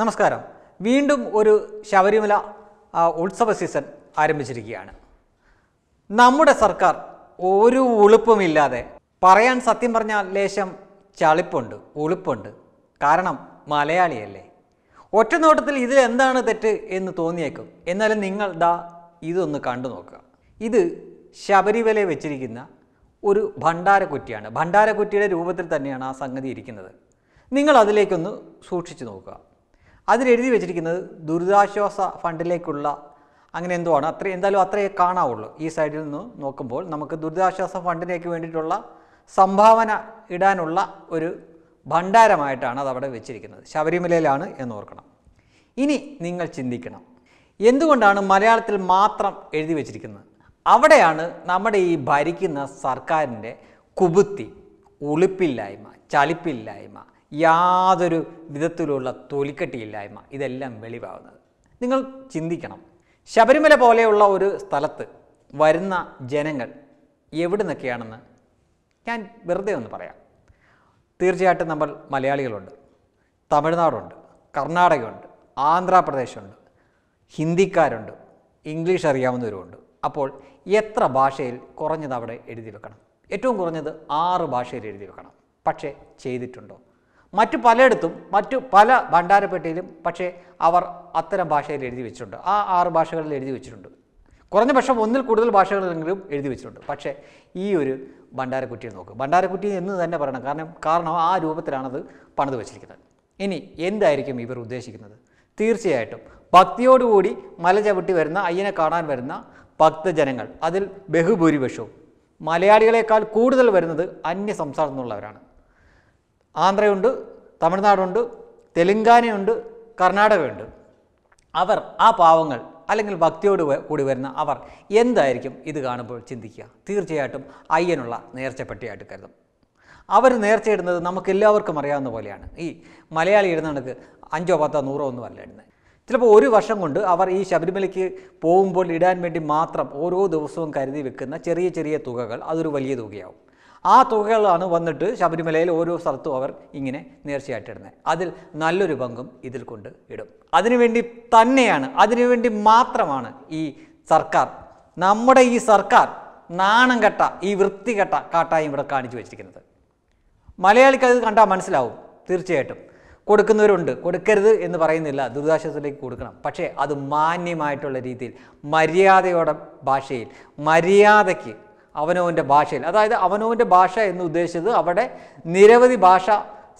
നമസ്കാരം വീണ്ടും ഒരു ശബരിമല ഉത്സവ സീസൺ ആരംഭിച്ചിരിക്കുകയാണ് നമ്മുടെ സർക്കാർ ഒരു ഉളുപ്പുമില്ലാതെ പറയാൻ സത്യം പറഞ്ഞാൽ ലേശം ചളിപ്പുണ്ട് ഉളുപ്പുണ്ട് കാരണം മലയാളിയല്ലേ ഒറ്റ നോട്ടത്തിൽ ഇതിൽ എന്താണ് തെറ്റ് എന്ന് തോന്നിയേക്കും എന്നാലും നിങ്ങൾ ദാ ഇതൊന്ന് കണ്ടു നോക്കുക ഇത് ശബരിമല വെച്ചിരിക്കുന്ന ഒരു ഭണ്ഡാരക്കുറ്റിയാണ് ഭണ്ഡാരക്കുറ്റിയുടെ രൂപത്തിൽ തന്നെയാണ് ആ സംഗതി ഇരിക്കുന്നത് നിങ്ങൾ അതിലേക്കൊന്ന് സൂക്ഷിച്ചു നോക്കുക അതിലെഴുതി വെച്ചിരിക്കുന്നത് ദുരിതാശ്വാസ ഫണ്ടിലേക്കുള്ള അങ്ങനെ എന്തോ ആണ് അത്രയും എന്തായാലും അത്രയേ കാണാവുള്ളൂ ഈ സൈഡിൽ നിന്ന് നോക്കുമ്പോൾ നമുക്ക് ദുരിതാശ്വാസ ഫണ്ടിലേക്ക് വേണ്ടിയിട്ടുള്ള സംഭാവന ഇടാനുള്ള ഒരു ഭണ്ഡാരമായിട്ടാണ് അത് അവിടെ വെച്ചിരിക്കുന്നത് ശബരിമലയിലാണ് എന്ന് ഓർക്കണം ഇനി നിങ്ങൾ ചിന്തിക്കണം എന്തുകൊണ്ടാണ് മലയാളത്തിൽ മാത്രം എഴുതി വെച്ചിരിക്കുന്നത് അവിടെയാണ് നമ്മുടെ ഈ ഭരിക്കുന്ന സർക്കാരിൻ്റെ കുബുത്തി ഉളുപ്പില്ലായ്മ ചലിപ്പില്ലായ്മ യാതൊരു വിധത്തിലുള്ള തൊലിക്കട്ടിയില്ലായ്മ ഇതെല്ലാം വെളിവാകുന്നത് നിങ്ങൾ ചിന്തിക്കണം ശബരിമല പോലെയുള്ള ഒരു സ്ഥലത്ത് വരുന്ന ജനങ്ങൾ എവിടെ നിന്നൊക്കെയാണെന്ന് ഞാൻ വെറുതെ ഒന്ന് പറയാം തീർച്ചയായിട്ടും നമ്മൾ മലയാളികളുണ്ട് തമിഴ്നാടുണ്ട് കർണാടകയുണ്ട് ആന്ധ്രാപ്രദേശുണ്ട് ഹിന്ദിക്കാരുണ്ട് ഇംഗ്ലീഷ് അറിയാവുന്നവരുമുണ്ട് അപ്പോൾ എത്ര ഭാഷയിൽ കുറഞ്ഞത് അവിടെ എഴുതി വെക്കണം ഏറ്റവും കുറഞ്ഞത് ആറ് ഭാഷയിൽ എഴുതി വെക്കണം പക്ഷേ ചെയ്തിട്ടുണ്ടോ മറ്റു പലയിടത്തും മറ്റു പല ഭണ്ഡാരപ്പെട്ടിയിലും പക്ഷേ അവർ അത്തരം ഭാഷയിൽ എഴുതി വെച്ചിട്ടുണ്ട് ആ ആറ് ഭാഷകളിൽ എഴുതി വെച്ചിട്ടുണ്ട് കുറഞ്ഞ പക്ഷം ഒന്നിൽ കൂടുതൽ ഭാഷകളിലെങ്കിലും എഴുതി വെച്ചിട്ടുണ്ട് പക്ഷേ ഈ ഒരു ഭണ്ഡാരക്കുറ്റിയെ നോക്കുക ഭണ്ഡാരക്കുറ്റി എന്ന് തന്നെ പറയണം കാരണം കാരണം ആ രൂപത്തിലാണത് പണിത് വെച്ചിരിക്കുന്നത് ഇനി എന്തായിരിക്കും ഇവർ ഉദ്ദേശിക്കുന്നത് തീർച്ചയായിട്ടും ഭക്തിയോടുകൂടി മല ചവിട്ടി വരുന്ന അയ്യനെ കാണാൻ വരുന്ന ഭക്തജനങ്ങൾ അതിൽ ബഹുഭൂരിപക്ഷവും മലയാളികളെക്കാൾ കൂടുതൽ വരുന്നത് അന്യ സംസ്ഥാനത്തുനിന്നുള്ളവരാണ് ആന്ധ്രയുണ്ട് തമിഴ്നാടുണ്ട് തെലുങ്കാനയുണ്ട് കർണാടകയുണ്ട് അവർ ആ പാവങ്ങൾ അല്ലെങ്കിൽ ഭക്തിയോട് കൂടി വരുന്ന അവർ എന്തായിരിക്കും ഇത് കാണുമ്പോൾ ചിന്തിക്കുക തീർച്ചയായിട്ടും അയ്യനുള്ള നേർച്ചപ്പെട്ടിയായിട്ട് കരുതും അവർ നേർച്ചയിടുന്നത് നമുക്കെല്ലാവർക്കും അറിയാവുന്ന പോലെയാണ് ഈ മലയാളി ഇടുന്ന കണക്ക് അഞ്ചോ പത്തോ നൂറോ ഒന്നും അല്ല ഇടുന്നത് ചിലപ്പോൾ ഒരു വർഷം കൊണ്ട് അവർ ഈ ശബരിമലയ്ക്ക് പോകുമ്പോൾ ഇടാൻ വേണ്ടി മാത്രം ഓരോ ദിവസവും കരുതി വെക്കുന്ന ചെറിയ ചെറിയ തുകകൾ അതൊരു വലിയ തുകയാവും ആ തുകകളാണ് വന്നിട്ട് ശബരിമലയിൽ ഓരോ സ്ഥലത്തും അവർ ഇങ്ങനെ നേർച്ചയായിട്ടിടുന്നത് അതിൽ നല്ലൊരു പങ്കും ഇതിൽ കൊണ്ട് ഇടും അതിനുവേണ്ടി തന്നെയാണ് അതിനുവേണ്ടി മാത്രമാണ് ഈ സർക്കാർ നമ്മുടെ ഈ സർക്കാർ നാണം കെട്ട ഈ വൃത്തികെട്ട കാട്ടായും ഇവിടെ കാണിച്ചു വെച്ചിരിക്കുന്നത് മലയാളിക്ക് അത് കണ്ടാൽ മനസ്സിലാവും തീർച്ചയായിട്ടും കൊടുക്കുന്നവരുണ്ട് കൊടുക്കരുത് എന്ന് പറയുന്നില്ല ദുരിതാശ്വാസത്തിലേക്ക് കൊടുക്കണം പക്ഷേ അത് മാന്യമായിട്ടുള്ള രീതിയിൽ മര്യാദയോടെ ഭാഷയിൽ മര്യാദയ്ക്ക് അവനോൻ്റെ ഭാഷയിൽ അതായത് അവനോൻ്റെ ഭാഷ എന്ന് ഉദ്ദേശിച്ചത് അവിടെ നിരവധി ഭാഷ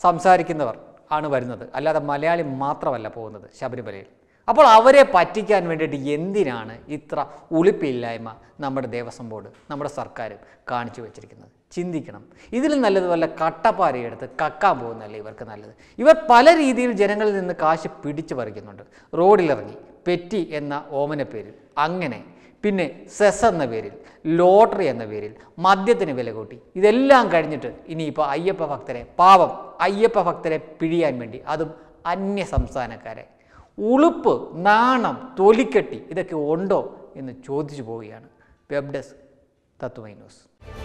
സംസാരിക്കുന്നവർ ആണ് വരുന്നത് അല്ലാതെ മലയാളി മാത്രമല്ല പോകുന്നത് ശബരിമലയിൽ അപ്പോൾ അവരെ പറ്റിക്കാൻ വേണ്ടിയിട്ട് എന്തിനാണ് ഇത്ര ഉളിപ്പില്ലായ്മ നമ്മുടെ ദേവസ്വം ബോർഡ് നമ്മുടെ സർക്കാരും കാണിച്ചു വെച്ചിരിക്കുന്നത് ചിന്തിക്കണം ഇതിൽ നല്ലതുപോലെ കട്ടപ്പാരയെടുത്ത് കക്കാൻ പോകുന്നതല്ലേ ഇവർക്ക് നല്ലത് ഇവർ പല രീതിയിൽ ജനങ്ങളിൽ നിന്ന് കാശ് പിടിച്ചു പറിക്കുന്നുണ്ട് റോഡിലിറങ്ങി പെറ്റി എന്ന ഓമന പേരിൽ അങ്ങനെ പിന്നെ സെസ് എന്ന പേരിൽ ലോട്ടറി എന്ന പേരിൽ മദ്യത്തിന് വില കൂട്ടി ഇതെല്ലാം കഴിഞ്ഞിട്ട് ഇനിയിപ്പോൾ അയ്യപ്പ ഭക്തരെ പാവം അയ്യപ്പ ഭക്തരെ പിഴിയാൻ വേണ്ടി അതും അന്യ സംസ്ഥാനക്കാരെ ഉളുപ്പ് നാണം തൊലിക്കെട്ടി ഇതൊക്കെ ഉണ്ടോ എന്ന് ചോദിച്ചു പോവുകയാണ് വെബ് ഡെസ്ക് തത്വമൈ ന്യൂസ്